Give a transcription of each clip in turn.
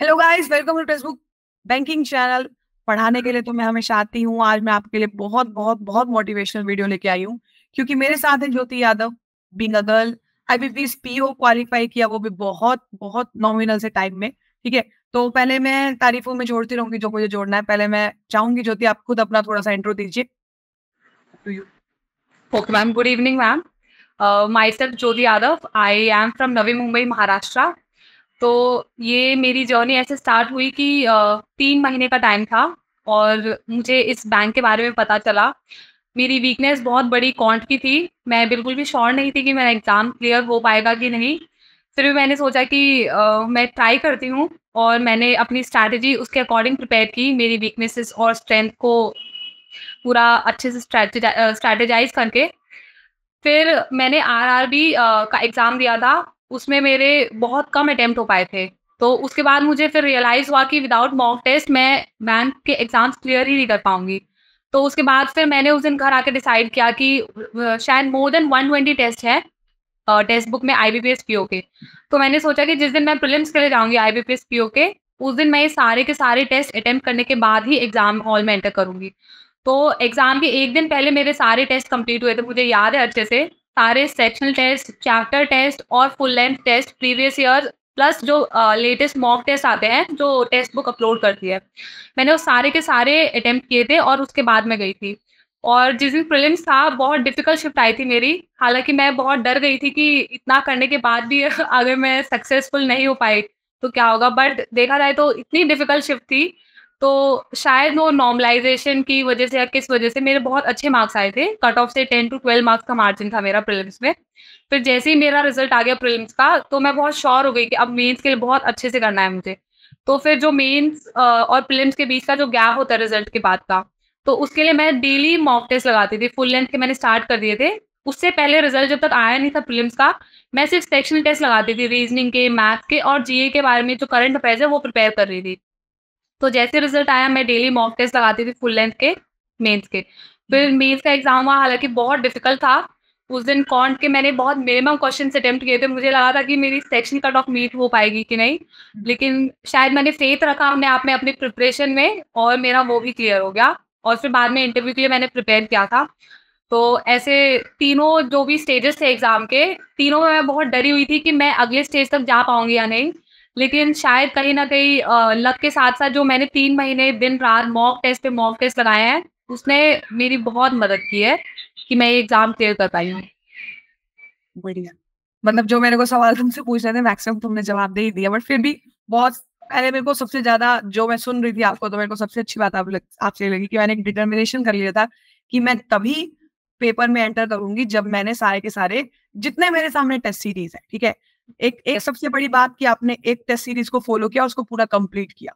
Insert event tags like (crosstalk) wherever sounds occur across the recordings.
Hello guys welcome to Facebook banking channel पढ़ाने के लिए तो मैं हमेशा आती हूँ आज मैं आपके लिए बहुत बहुत बहुत मोटिवेशनल वीडियो लेके आई हूँ क्योंकि मेरे साथ है Jyoti Yadav being girl I B P PO qualify किया वो भी बहुत बहुत नॉमिनल से टाइम में ठीक है तो पहले मैं तारीफों में जोड़ती रहूंगी जो मुझे जोड़ना है पहले मैं चाहूंगी ज्योति आप खुद अपना थोड़ा सा इंट्रो दीजिए ma'am good evening ma'am myself Jyoti Yadav I am from Navi Mumbai Maharashtra तो ये मेरी जर्नी ऐसे स्टार्ट हुई कि तीन महीने का टाइम था और मुझे इस बैंक के बारे में पता चला। मेरी वीकनेस बहुत बड़ी कॉन्ट की थी। मैं बिल्कुल भी श्योर नहीं थी कि मेरा एग्ज़ाम क्लियर हो पाएगा कि नहीं। फिर भी मैंने सोचा कि आ, मैं ट्राई करती हूँ और मैंने अपनी स्ट्रैटेजी उसके अकॉर्डिंग प्रिपेयर की। मेरी वीकनेसेस और स्ट्रेंथ को पूरा अच्छे से स्ट्रैटेजाइज़ करके। फिर मैंने आर का एग्ज़ाम दिया था उसमें मेरे बहुत कम अटेम्प्ट हो पाए थे तो उसके बाद मुझे फिर रियलाइज़ हुआ कि विदाउट मॉक टेस्ट मैं बैंक के एग्ज़ाम्स क्लियर ही नहीं कर पाऊंगी तो उसके बाद फिर मैंने उस दिन घर आके डिसाइड किया कि शायद more than one twenty test है टेस्ट बुक में I B P S P O के तो मैंने सोचा कि जिस दिन मैं प्रिलिम्स के लिए जाऊंगी I B P S P O के उस दिन मैं ये सारे के सारे टेस्ट अटैम्प्ट करने के बाद ही एग्ज़ाम हॉल में एंटर करूंगी तो एग्ज़ाम के एक दिन पहले मेरे सारे टेस्ट कंप्लीट हुए थे मुझे याद है अच्छे से सारे सेक्शनल टेस्ट चैप्टर टेस्ट और full length test previous year plus जो लेटेस्ट मॉक टेस्ट आते हैं जो टेक्स्ट बुक अपलोड करती है मैंने वो सारे के सारे अटेम्प्ट किए थे और उसके बाद में गई थी और जिस दिन प्रिलिम्स था बहुत डिफिकल्ट शिफ्ट आई थी मेरी हालांकि मैं बहुत डर गई थी कि इतना करने के बाद भी (laughs) अगर मैं सक्सेसफुल नहीं हो पाई तो क्या होगा बट देखा जाए तो इतनी डिफिकल्ट शिफ्ट थी तो शायद वो नॉर्मलाइजेशन की वजह से या किस वजह से मेरे बहुत अच्छे मार्क्स आए थे कट ऑफ से टेन टू ट्वेल्व मार्क्स का मार्जिन था मेरा प्रिलिम्स में फिर जैसे ही मेरा रिजल्ट आ गया प्रिलिम्स का तो मैं बहुत श्योर हो गई कि अब मेन्स के लिए बहुत अच्छे से करना है मुझे तो फिर जो मेन्स और प्रिलिम्स के बीच का जो गैप होता है रिजल्ट के बाद का तो उसके लिए मैं डेली मॉक टेस्ट लगाती थी फुल लेंथ के मैंने स्टार्ट कर दिए थे उससे पहले रिजल्ट जब तक आया नहीं था प्रिलिम्स का मैं सिर्फ सेक्शनल टेस्ट लगाती थी रीजनिंग के मैथ के और जीए के बारे में जो करंट अफेयर्स है वो प्रिपेयर कर रही थी तो जैसे रिजल्ट आया मैं डेली मॉक टेस्ट लगाती थी फुल लेंथ के मेंस के फिर मेंस हम्म। का एग्जाम हुआ हालांकि बहुत डिफिकल्ट था उस दिन कॉन्ट के मैंने बहुत मिनिमम क्वेश्चन अटेम्प्ट किए थे मुझे लगा था कि मेरी सेक्शन कट ऑफ मीट हो पाएगी कि नहीं हम्म। लेकिन शायद मैंने फेथ रखा अपने आप में अपनी प्रिपरेशन में और मेरा वो भी क्लियर हो गया और फिर बाद में इंटरव्यू के लिए मैंने प्रिपेयर किया था तो ऐसे तीनों जो भी स्टेजेस थे एग्जाम के तीनों में मैं बहुत डरी हुई थी कि मैं अगले स्टेज तक जा पाऊंगी या नहीं लेकिन शायद कहीं ना कहीं लक के साथ साथ जो मैंने तीन महीने दिन रात मॉक टेस्ट पे मॉक टेस्ट लगाए हैं उसने मेरी बहुत मदद की है कि मैं ये एग्जाम क्लियर कर पाई हूँ बढ़िया मतलब जो मेरे को सवाल तुमसे पूछ रहे थे मैक्सिमम तुमने जवाब दे ही दिया बट फिर भी बहुत पहले मेरे को सबसे ज्यादा जो मैं सुन रही थी आपको तो मेरे को सबसे अच्छी बात आप आपसे लगी कि मैंने एक डिटर्मिनेशन कर लिया था कि मैं तभी पेपर में एंटर करूंगी जब मैंने सारे के सारे जितने मेरे सामने टेस्ट सीरीज है ठीक है एक एक सबसे बड़ी बात कि आपने एक टेस्ट सीरीज को फॉलो किया उसको पूरा कंप्लीट किया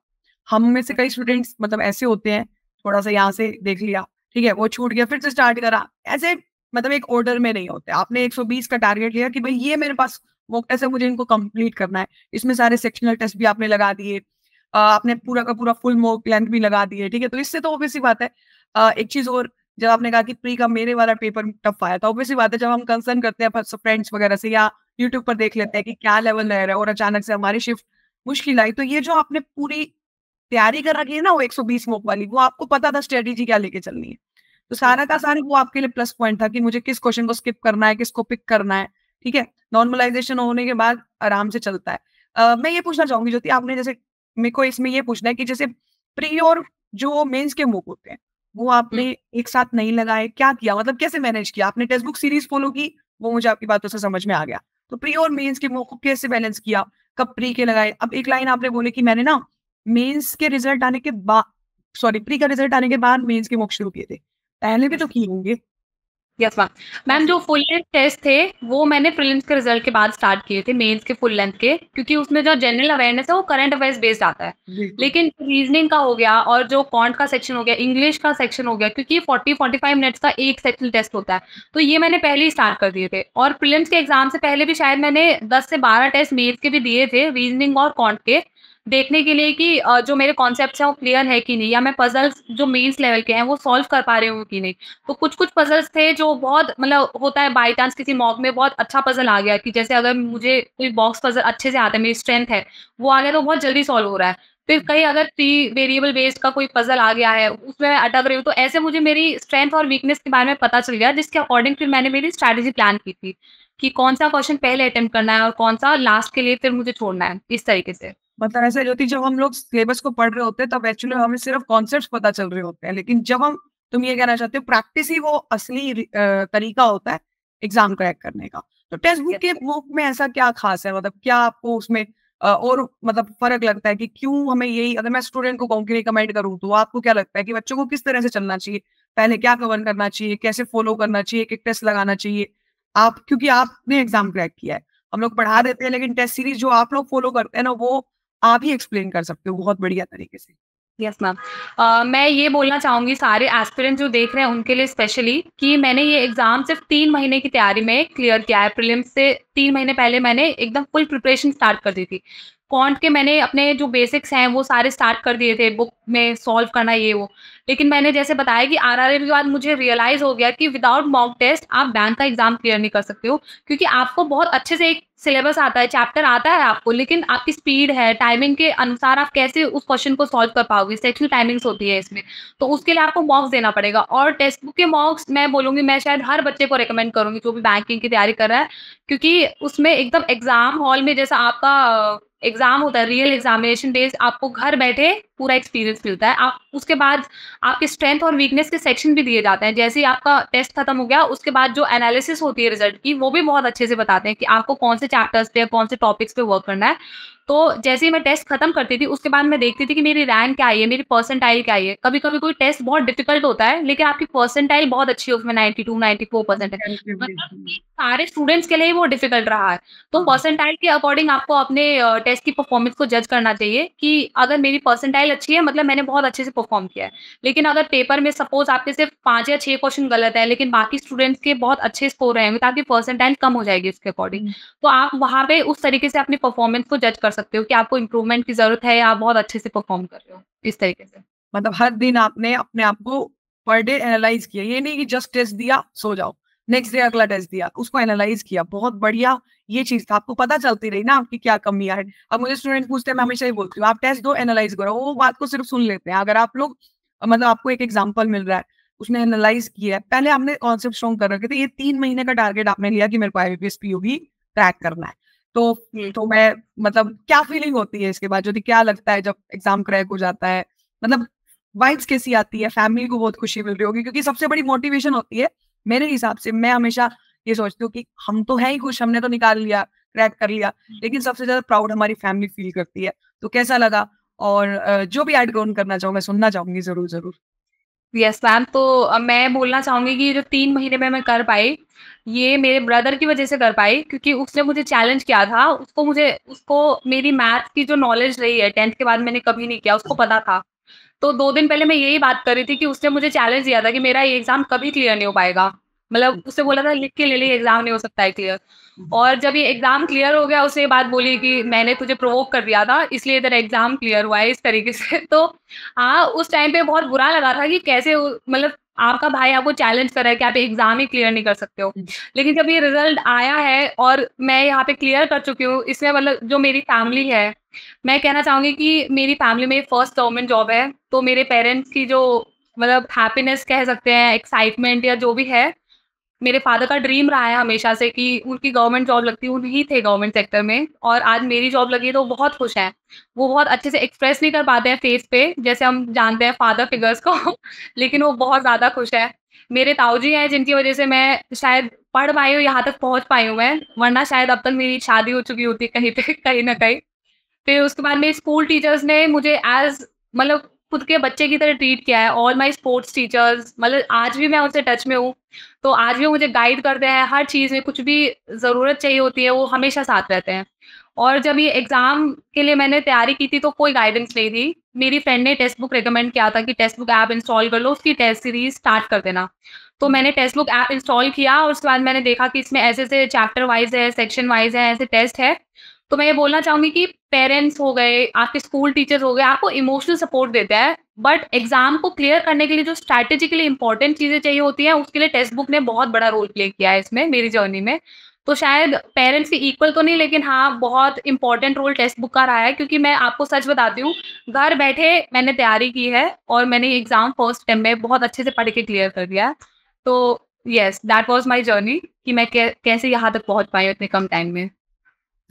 हम में से कई स्टूडेंट्स मतलब ऐसे होते हैं थोड़ा सा यहाँ से देख लिया ठीक है वो छूट गया फिर से स्टार्ट करा ऐसे मतलब एक ऑर्डर में नहीं होते आपने 120 का टारगेट लिया कि भाई ये मेरे पास वो है मुझे इनको कंप्लीट करना है इसमें सारे सेक्शनल टेस्ट भी आपने लगा दिए आपने पूरा का पूरा फुल मोक लेंथ भी लगा दिए ठीक है तो इससे तो ही बात है आ, एक चीज और जब आपने कहा कि प्री का मेरे वाला पेपर टफ आया था तो ऑब्वियसली बात है जब हम कंसर्न करते हैं फ्रेंड्स वगैरह से या यूट्यूब पर देख लेते हैं कि क्या लेवल रह रहा है और अचानक से हमारी शिफ्ट मुश्किल आई तो ये जो आपने पूरी तैयारी कर रखी है ना वो एक सौ वाली वो आपको पता था स्ट्रेटेजी क्या लेके चलनी है तो हाँ। सारा का सारा वो आपके लिए प्लस पॉइंट था कि मुझे किस क्वेश्चन को स्किप करना है किसको पिक करना है ठीक है नॉर्मलाइजेशन होने के बाद आराम से चलता है uh, मैं ये पूछना चाहूंगी ज्योति आपने जैसे मेरे को इसमें ये पूछना है कि जैसे प्री और जो मेंस के मोक होते हैं वो आपने हम्म। एक साथ नहीं लगाए क्या किया मतलब कैसे मैनेज किया आपने टेक्स्ट बुक सीरीज फॉलो की वो मुझे आपकी बातों से समझ में आ गया तो प्री और मेंस के को कैसे बैलेंस किया कब प्री के लगाए अब एक लाइन आपने बोले कि मैंने ना मेंस के रिजल्ट आने के बाद सॉरी प्री का रिजल्ट आने के बाद मेंस के मॉक शुरू किए थे पहले भी तो किए होंगे यस मैम मैम जो फुल लेंथ टेस्ट थे वो मैंने प्रीलिम्स के रिजल्ट के बाद स्टार्ट किए थे मेंस के फुल लेंथ के क्योंकि उसमें जो जनरल अवेयरनेस है वो करंट अफेयर्स बेस्ड आता है लेकिन रीजनिंग का हो गया और जो कॉन्ट का सेक्शन हो गया इंग्लिश का सेक्शन हो गया क्योंकि फोर्टी फोर्टी फाइव मिनट्स का एक सेक्शन टेस्ट होता है तो ये मैंने पहले ही स्टार्ट कर दिए थे और प्रीलिम्स के एग्जाम से पहले भी शायद मैंने दस से बारह टेस्ट मेन्स के भी दिए थे रीजनिंग और कॉन्ट के देखने के लिए कि जो मेरे कॉन्सेप्ट हैं वो क्लियर है कि नहीं या मैं पजल्स जो मेंस लेवल के हैं वो सॉल्व कर पा रहे हूँ कि नहीं तो कुछ कुछ पजल्स थे जो बहुत मतलब होता है बाई चांस किसी मॉक में बहुत अच्छा पजल आ गया कि जैसे अगर मुझे कोई बॉक्स पजल अच्छे से आता है मेरी स्ट्रेंथ है वो आ गया तो बहुत जल्दी सॉल्व हो रहा है फिर कहीं अगर थ्री वेरिएबल बेस्ड का कोई पजल आ गया है उसमें मैं अटक रही हूँ तो ऐसे मुझे मेरी स्ट्रेंथ और वीकनेस के बारे में पता चल गया जिसके अकॉर्डिंग फिर मैंने मेरी स्ट्रैटेजी प्लान की थी कि कौन सा क्वेश्चन पहले अटेम्प्ट करना है और कौन सा लास्ट के लिए फिर मुझे छोड़ना है इस तरीके से मतलब ऐसा जो जब हम लोग सिलेबस को पढ़ रहे होते हैं तब एक्चुअली हमें सिर्फ कॉन्सेप्ट पता चल रहे होते हैं लेकिन जब हम तुम ये कहना चाहते हो प्रैक्टिस ही वो असली तरीका होता है एग्जाम क्रैक करने का तो टेस्ट बुक के बुक में ऐसा क्या खास है मतलब क्या आपको उसमें और मतलब फर्क लगता है कि क्यों हमें यही अगर मैं स्टूडेंट को कहूँ कि रिकमेंड करूँ तो आपको क्या लगता है कि बच्चों को किस तरह से चलना चाहिए पहले क्या कवर करना चाहिए कैसे फॉलो करना चाहिए एक टेस्ट लगाना चाहिए आप क्योंकि आपने एग्जाम क्रैक किया है हम लोग पढ़ा देते हैं लेकिन टेस्ट सीरीज जो आप लोग फॉलो करते हैं ना वो आप ही एक्सप्लेन कर सकते हो बहुत बढ़िया तरीके से यस मैम मैं ये बोलना चाहूंगी सारे एस्पिरेंट जो देख रहे हैं उनके लिए स्पेशली कि मैंने ये एग्जाम सिर्फ तीन महीने की तैयारी में क्लियर किया है प्रीलिम्स से तीन महीने पहले मैंने एकदम फुल प्रिपरेशन स्टार्ट कर दी थी कॉन्ट के मैंने अपने जो बेसिक्स हैं वो सारे स्टार्ट कर दिए थे बुक में सॉल्व करना ये वो लेकिन मैंने जैसे बताया कि आर के बाद मुझे रियलाइज़ हो गया कि विदाउट मॉक टेस्ट आप बैंक का एग्ज़ाम क्लियर नहीं कर सकते हो क्योंकि आपको बहुत अच्छे से एक सिलेबस आता है चैप्टर आता है आपको लेकिन आपकी स्पीड है टाइमिंग के अनुसार आप कैसे उस क्वेश्चन को सॉल्व कर पाओगे सेक्शन टाइमिंग्स होती है इसमें तो उसके लिए आपको मॉक्स देना पड़ेगा और टेक्स्ट बुक के मॉक्स मैं बोलूँगी मैं शायद हर बच्चे को रिकमेंड करूँगी जो भी बैंकिंग की तैयारी कर रहा है क्योंकि उसमें एकदम एग्जाम हॉल में जैसा आपका एग्जाम होता है रियल एग्जामिनेशन डेज आपको घर बैठे पूरा एक्सपीरियंस मिलता है आप उसके बाद आपके स्ट्रेंथ और वीकनेस के सेक्शन भी दिए जाते हैं जैसे ही आपका टेस्ट खत्म हो गया उसके बाद जो एनालिसिस होती है रिजल्ट की वो भी बहुत अच्छे से बताते हैं कि आपको कौन से चैप्टर्स पे कौन से टॉपिक्स पे वर्क करना है तो जैसे ही मैं टेस्ट खत्म करती थी उसके बाद मैं देखती थी कि मेरी रैंक क्या आई है मेरी परसेंटाइल क्या आई है कभी कभी कोई टेस्ट बहुत डिफिकल्ट होता है लेकिन आपकी परसेंटाइल बहुत अच्छी है उसमें ninety two ninety four percent है मतलब सारे स्टूडेंट्स के लिए वो डिफिकल्ट रहा है तो परसेंटाइल hmm. के अकॉर्डिंग आपको अपने टेस्ट की परफॉर्मेंस को जज करना चाहिए कि अगर मेरी परसेंटाइल अच्छी है मतलब मैंने बहुत अच्छे से परफॉर्म किया है लेकिन अगर पेपर में सपोज आपके सिर्फ पांच या छह क्वेश्चन गलत है लेकिन बाकी स्टूडेंट्स के बहुत अच्छे स्कोर रहेंगे ताकि परसेंटाइल कम हो जाएगी उसके अकॉर्डिंग hmm. तो आप वहाँ पे उस तरीके से अपनी परफॉर्मेंस को जज कर सकते सकते हो कि आपको इम्प्रूवमेंट की जरूरत है आप बहुत अच्छे से परफॉर्म कर रहे हो इस तरीके से मतलब हर दिन आपने अपने आप को पर डे एनालाइज किया ये नहीं कि जस्ट टेस्ट दिया सो जाओ नेक्स्ट डे अगला टेस्ट दिया उसको एनालाइज किया बहुत बढ़िया ये चीज था आपको पता चलती रही ना आपकी क्या कमी है अब मुझे स्टूडेंट पूछते हैं मैं हमेशा ही बोलती हूँ आप टेस्ट दो एनालाइज करो वो बात को सिर्फ सुन लेते हैं अगर आप लोग मतलब आपको एक एग्जाम्पल मिल रहा है उसने एनालाइज किया है पहले आपने कॉन्सेप्ट स्ट्रॉन्ग कर रखे थे ये तीन महीने का टारगेट आपने लिया कि मेरे को आईबीपीएसपी होगी क्रैक करना है तो तो मैं मतलब क्या फीलिंग होती है इसके बाद जो क्या लगता है जब एग्जाम क्रैक हो जाता है मतलब वाइब्स कैसी आती है फैमिली को बहुत खुशी मिल रही होगी क्योंकि सबसे बड़ी मोटिवेशन होती है मेरे हिसाब से मैं हमेशा ये सोचती हूँ कि हम तो है ही खुश हमने तो निकाल लिया क्रैक कर लिया लेकिन सबसे ज्यादा प्राउड हमारी फैमिली फील करती है तो कैसा लगा और जो भी एड ग्राउंड करना चाहूँ मैं सुनना चाहूंगी जरूर जरूर यस मैम तो मैं बोलना चाहूँगी कि जो तीन महीने में मैं कर पाई ये मेरे ब्रदर की वजह से कर पाई क्योंकि उसने मुझे चैलेंज किया था उसको मुझे उसको मेरी मैथ की जो नॉलेज रही है टेंथ के बाद मैंने कभी नहीं किया उसको पता था तो दो दिन पहले मैं यही बात कर रही थी कि उसने मुझे चैलेंज दिया था कि मेरा ये एग्ज़ाम कभी क्लियर नहीं हो पाएगा मतलब उससे बोला था लिख के ले ली एग्जाम नहीं हो सकता है क्लियर और जब ये एग्जाम क्लियर हो गया उसे बात बोली कि मैंने तुझे प्रोवोक कर दिया था इसलिए इधर एग्जाम क्लियर हुआ है इस तरीके से (laughs) तो हाँ उस टाइम पे बहुत बुरा लगा था कि कैसे मतलब आपका भाई आपको चैलेंज कर रहा है कि आप एग्जाम ही क्लियर नहीं कर सकते हो लेकिन जब ये रिजल्ट आया है और मैं यहाँ पे क्लियर कर चुकी हूँ इसमें मतलब जो मेरी फैमिली है मैं कहना चाहूंगी कि मेरी फैमिली में फर्स्ट गवर्नमेंट जॉब है तो मेरे पेरेंट्स की जो मतलब हैप्पीनेस कह सकते हैं एक्साइटमेंट या जो भी है मेरे फादर का ड्रीम रहा है हमेशा से कि उनकी गवर्नमेंट जॉब लगती है उन्हीं थे गवर्नमेंट सेक्टर में और आज मेरी जॉब लगी है तो बहुत खुश हैं वो बहुत अच्छे से एक्सप्रेस नहीं कर पाते हैं फेस पे जैसे हम जानते हैं फादर फिगर्स को (laughs) लेकिन वो बहुत ज़्यादा खुश है मेरे ताऊ जी हैं जिनकी वजह से मैं शायद पढ़ पाई हूँ यहाँ तक पहुँच पाई हूँ मैं वरना शायद अब तक मेरी शादी हो चुकी होती कहीं पे (laughs) कहीं ना कहीं फिर उसके बाद मेरे स्कूल टीचर्स ने मुझे एज मतलब खुद के बच्चे की तरह ट्रीट किया है ऑल माई स्पोर्ट्स टीचर्स मतलब आज भी मैं उनसे टच में हूँ तो आज भी वो मुझे गाइड करते हैं हर चीज़ में कुछ भी ज़रूरत चाहिए होती है वो हमेशा साथ रहते हैं और जब ये एग्ज़ाम के लिए मैंने तैयारी की थी तो कोई गाइडेंस नहीं थी मेरी फ्रेंड ने टेक्स्ट बुक रिकमेंड किया था कि टेक्स्ट बुक ऐप इंस्टॉल कर लो उसकी टेस्ट सीरीज स्टार्ट कर देना तो मैंने टेक्स्ट बुक ऐप इंस्टॉल किया और उसके बाद मैंने देखा कि इसमें ऐसे ऐसे चैप्टर वाइज है सेक्शन वाइज है ऐसे टेस्ट है तो मैं ये बोलना चाहूंगी कि पेरेंट्स हो गए आपके स्कूल टीचर्स हो गए आपको इमोशनल सपोर्ट देता है बट एग्जाम को क्लियर करने के लिए जो स्ट्रैटेजिकली इंपॉर्टेंट चीजें चाहिए होती हैं उसके लिए टेक्स्ट बुक ने बहुत बड़ा रोल प्ले किया है इसमें मेरी जर्नी में तो शायद पेरेंट्स की इक्वल तो नहीं लेकिन हाँ बहुत इंपॉर्टेंट रोल टेक्स्ट बुक का रहा है क्योंकि मैं आपको सच बताती हूँ घर बैठे मैंने तैयारी की है और मैंने एग्जाम फर्स्ट टाइम में बहुत अच्छे से पढ़ के क्लियर कर दिया तो yes that was my journey कि मैं कैसे यहाँ तक पहुँच पाई इतने कम टाइम में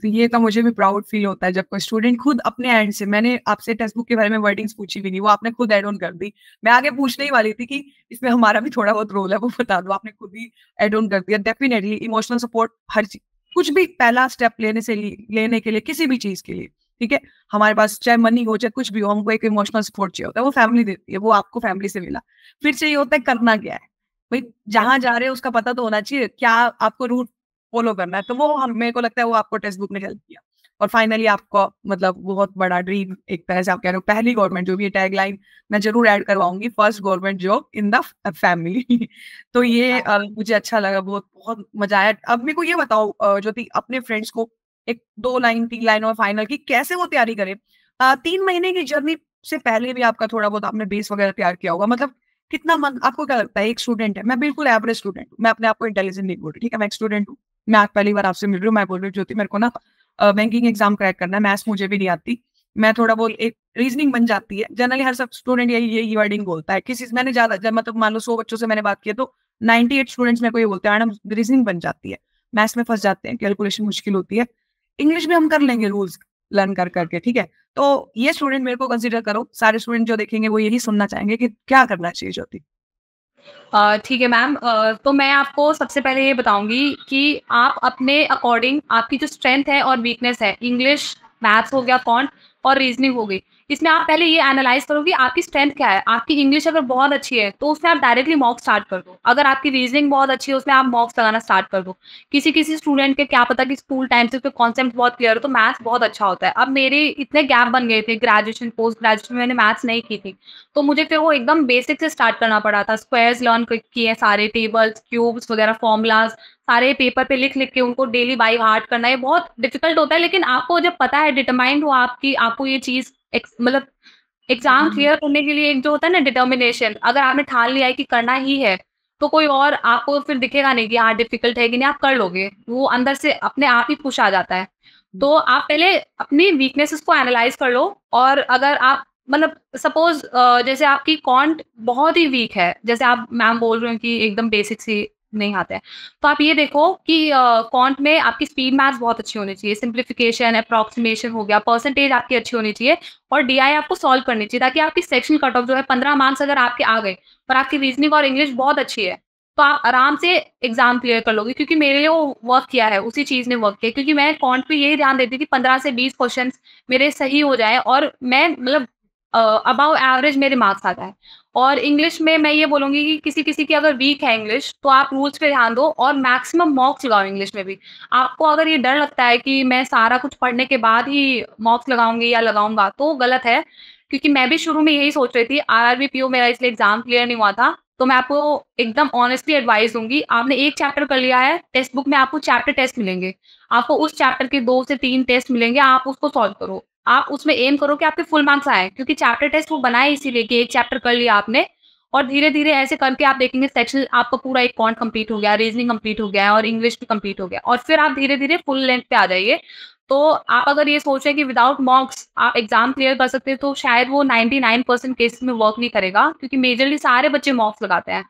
तो ये तो मुझे भी प्राउड फील होता है जब कोई स्टूडेंट खुद अपने एंड से मैंने आपसे टेक्स्ट बुक के बारे में वर्डिंग्स पूछी भी नहीं वो आपने खुद एड ऑन कर दी मैं आगे पूछने ही वाली थी कि इसमें हमारा भी थोड़ा बहुत रोल है वो बता दो आपने खुद ही एड ऑन कर दिया डेफिनेटली इमोशनल सपोर्ट हर चीज कुछ भी पहला स्टेप लेने से लेने के लिए किसी भी चीज के लिए ठीक है हमारे पास चाहे मनी हो चाहे कुछ भी हो हमको एक इमोशनल सपोर्ट चाहिए होता है वो फैमिली देती है वो आपको फैमिली से मिला फिर से ये होता है करना क्या है भाई जहां जा रहे हो उसका पता तो होना चाहिए क्या आपको रूट फॉलो करना है तो वो हम मेरे को लगता है वो आपको टेक्स्ट बुक ने हेल्प किया और फाइनली आपको मतलब बहुत बड़ा ड्रीम एक तरह से आप कह रहे हो पहली गवर्नमेंट जो भी ये लाइन मैं जरूर ऐड करवाऊंगी first government job in the family तो ये आ, हाँ। मुझे अच्छा लगा बहुत बहुत मजा आया अब मेरे को ये बताओ जो थी अपने फ्रेंड्स को एक दो लाइन तीन लाइन और फाइनल की कैसे वो तैयारी करे तीन महीने की जर्नी से पहले भी आपका थोड़ा बहुत आपने बेस वगैरह तैयार किया होगा मतलब कितना मन आपको क्या लगता है एक स्टूडेंट है मैं बिल्कुल एवरेज स्टूडेंट हूँ मैं अपने आपको इंटेलिजेंट नहीं बोल रही ठीक है मैं एक स्टूडेंट हूँ मैं आज पहली बार आपसे मिल रही हूँ मैं बोल रही ज्योति मेरे को ना बैंकिंग एग्जाम क्रैक करना है मैथ्स मुझे भी नहीं आती मैं थोड़ा बोल एक रीजनिंग बन जाती है जनरली हर सब स्टूडेंट यही यही वर्डिंग बोलता है किसी मैंने ज्यादा जब मतलब मान लो सौ बच्चों से मैंने बात किया तो नाइनटी एट स्टूडेंट्स मेरे को ये बोलते हैं मैडम रीजनिंग बन जाती है मैथ्स में फंस जाते हैं कैलकुलेशन मुश्किल होती है इंग्लिश में हम कर लेंगे रूल्स लर्न कर करके ठीक है तो ये स्टूडेंट मेरे को कंसिडर करो सारे स्टूडेंट जो देखेंगे वो यही सुनना चाहेंगे कि क्या करना चाहिए ज्योति ठीक है मैम तो मैं आपको सबसे पहले ये बताऊंगी कि आप अपने अकॉर्डिंग आपकी जो स्ट्रेंथ है और वीकनेस है इंग्लिश मैथ्स हो गया कौन और रीजनिंग हो गई इसमें आप पहले ये एनालाइज करोगे आपकी स्ट्रेंथ क्या है आपकी इंग्लिश अगर बहुत अच्छी है तो उसमें आप डायरेक्टली मॉक स्टार्ट कर दो अगर आपकी रीजनिंग बहुत अच्छी है उसमें आप मॉक्स लगाना स्टार्ट कर दो किसी किसी स्टूडेंट के क्या पता कि स्कूल टाइम से उसके कॉन्सेप्ट बहुत क्लियर हो तो मैथ्स बहुत अच्छा होता है अब मेरे इतने गैप बन गए थे ग्रेजुएशन पोस्ट ग्रेजुएशन मैंने मैथ्स नहीं की थी तो मुझे फिर वो एकदम बेसिक से स्टार्ट करना पड़ा था स्क्वायर्स लर्न किए सारे टेबल्स क्यूब्स वगैरह फॉर्मूलाज सारे पेपर पे लिख लिख के उनको डेली बाई हार्ट करना ये बहुत डिफिकल्ट होता है लेकिन आपको जब पता है डिटरमाइंड हो आपकी आपको ये चीज मतलब एग्जाम क्लियर करने के लिए एक जो होता है ना डिटर्मिनेशन अगर आपने ठान लिया है कि करना ही है तो कोई और आपको फिर दिखेगा नहीं कि हाँ डिफिकल्ट है कि नहीं आप कर लोगे वो अंदर से अपने आप ही खुश आ जाता है तो आप पहले अपनी वीकनेसेस को एनालाइज कर लो और अगर आप मतलब सपोज जैसे आपकी कॉन्ट बहुत ही वीक है जैसे आप मैम बोल रहे हो कि एकदम बेसिक सी नहीं आता है तो आप ये देखो कि कॉन्ट uh, में आपकी स्पीड मैथ्स बहुत अच्छी होनी चाहिए सिंप्लीफिकेशन अप्रोक्सीमेशन हो गया परसेंटेज आपकी अच्छी होनी चाहिए और डीआई आपको सॉल्व करनी चाहिए ताकि आपकी सेक्शन कट ऑफ जो है पंद्रह मार्क्स अगर आपके आ गए पर आपकी रीजनिंग और इंग्लिश बहुत अच्छी है तो आप आराम से एग्जाम क्लियर कर लोगे क्योंकि मेरे लिए वो वर्क किया है उसी चीज ने वर्क किया क्योंकि मैं कॉन्ट पे यही ध्यान देती थी पंद्रह से बीस क्वेश्चन मेरे सही हो जाए और मैं मतलब अबाउ एवरेज मेरे मार्क्स आता है और इंग्लिश में मैं ये बोलूंगी कि किसी किसी की अगर वीक है इंग्लिश तो आप रूल्स पे ध्यान दो और मैक्सिमम मॉक्स लगाओ इंग्लिश में भी आपको अगर ये डर लगता है कि मैं सारा कुछ पढ़ने के बाद ही मॉक्स लगाऊंगी या लगाऊंगा तो गलत है क्योंकि मैं भी शुरू में यही सोच रही थी R R B P O मेरा इसलिए एग्जाम क्लियर नहीं हुआ था तो मैं आपको एकदम ऑनेस्टली एडवाइस दूंगी आपने एक चैप्टर कर लिया है टेक्स्ट बुक में आपको चैप्टर टेस्ट मिलेंगे आपको उस चैप्टर के दो से तीन टेस्ट मिलेंगे आप उसको सॉल्व करो आप उसमें एम करो कि आपके फुल मार्क्स आए क्योंकि चैप्टर टेस्ट वो बनाए इसीलिए कि एक चैप्टर कर लिया आपने और धीरे धीरे ऐसे करके आप देखेंगे सेक्शन आपका पूरा एक पॉइंट कंप्लीट हो गया रीजनिंग कंप्लीट हो गया और इंग्लिश भी कंप्लीट हो गया और फिर आप धीरे धीरे फुल लेंथ पे आ जाइए तो आप अगर ये सोचें कि विदाउट मार्क्स आप एग्जाम क्लियर कर सकते हैं तो शायद वो 99 परसेंट केसेस में वर्क नहीं करेगा क्योंकि मेजरली सारे बच्चे मार्क्स लगाते हैं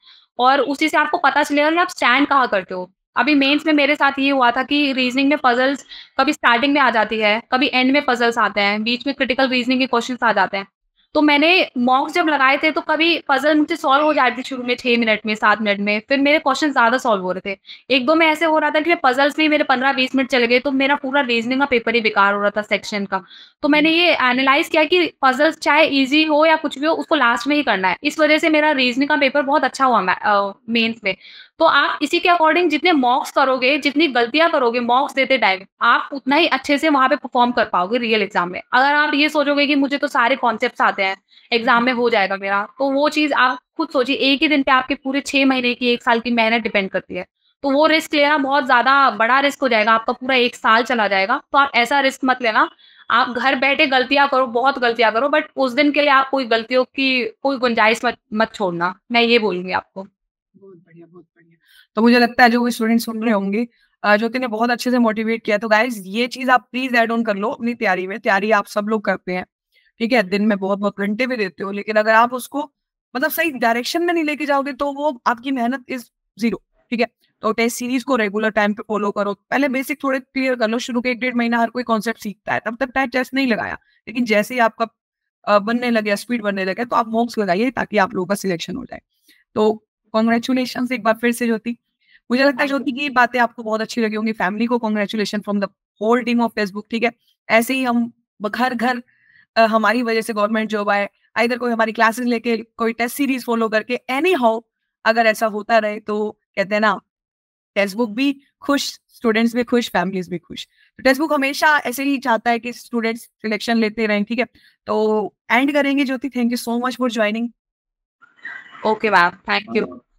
और उसी से आपको पता चलेगा कि आप स्टैंड कहाँ करते हो अभी मेंस में मेरे साथ ये हुआ था कि रीजनिंग में पजल्स कभी स्टार्टिंग में आ जाती है कभी एंड में पजल्स आते हैं बीच में क्रिटिकल रीजनिंग के क्वेश्चन आ जाते हैं तो मैंने मॉक्स जब लगाए थे तो कभी पजल मुझे सॉल्व हो जाती शुरू में छह मिनट में सात मिनट में फिर मेरे क्वेश्चन ज्यादा सॉल्व हो रहे थे एक दो में ऐसे हो रहा था कि मैं पजल्स में मेरे पंद्रह बीस मिनट चले गए तो मेरा पूरा रीजनिंग का पेपर ही बेकार हो रहा था सेक्शन का तो मैंने ये एनालाइज किया कि पजल्स चाहे ईजी हो या कुछ भी हो उसको लास्ट में ही करना है इस वजह से मेरा रीजनिंग का पेपर बहुत अच्छा हुआ मेन्स में तो आप इसी के अकॉर्डिंग जितने मॉक्स करोगे जितनी गलतियां करोगे मॉक्स देते टाइम आप उतना ही अच्छे से वहां पे परफॉर्म कर पाओगे रियल एग्जाम में अगर आप ये सोचोगे कि मुझे तो सारे कॉन्सेप्ट आते हैं एग्जाम में हो जाएगा मेरा तो वो चीज आप खुद सोचिए एक ही दिन पे आपके पूरे छह महीने की एक साल की मेहनत डिपेंड करती है तो वो रिस्क लेना बहुत ज्यादा बड़ा रिस्क हो जाएगा आपका पूरा एक साल चला जाएगा तो आप ऐसा रिस्क मत लेना आप घर बैठे गलतियां करो बहुत गलतियां करो बट उस दिन के लिए आप कोई गलतियों की कोई गुंजाइश मत मत छोड़ना मैं ये बोलूंगी आपको बहुत बढ़िया बहुत बढ़िया तो मुझे लगता है जो भी स्टूडेंट सुन रहे हम्म। होंगे ज्योति ने बहुत अच्छे से मोटिवेट किया तो गाइज ये चीज आप प्लीज एड ऑन कर लो अपनी तैयारी में तैयारी आप सब लोग करते हैं ठीक है दिन में बहुत बहुत घंटे भी देते हो लेकिन अगर आप उसको मतलब सही डायरेक्शन में नहीं लेके जाओगे तो वो आपकी मेहनत इज जीरो ठीक है तो टेस्ट सीरीज को रेगुलर टाइम पे फॉलो करो पहले बेसिक थोड़े क्लियर कर लो शुरू के एक डेढ़ महीना हर कोई कॉन्सेप्ट सीखता है तब तक टाइम टेस्ट नहीं लगाया लेकिन जैसे ही आपका बनने लगे स्पीड बनने लगे तो आप मॉक्स लगाइए ताकि आप लोगों का सिलेक्शन हो जाए तो कॉन्ग्रेचुलेशन एक बार फिर से ज्योति मुझे लगता है ज्योति की बातें आपको बहुत अच्छी लगी होंगी फैमिली को congratulation from the whole team of Facebook ठीक है ऐसे ही हम घर घर हमारी वजह से गवर्नमेंट जॉब आए इधर कोई हमारी क्लासेस लेके कोई टेस्ट सीरीज फॉलो करके एनी हाउ अगर ऐसा होता रहे तो कहते हैं ना टेक्सटबुक भी खुश स्टूडेंट्स भी खुश फैमिलीज भी खुश तो बुक हमेशा ऐसे ही चाहता है कि स्टूडेंट्स सिलेक्शन लेते रहें ठीक है तो एंड करेंगे Jyoti thank you so much for joining Okay, ma'am. Thank you.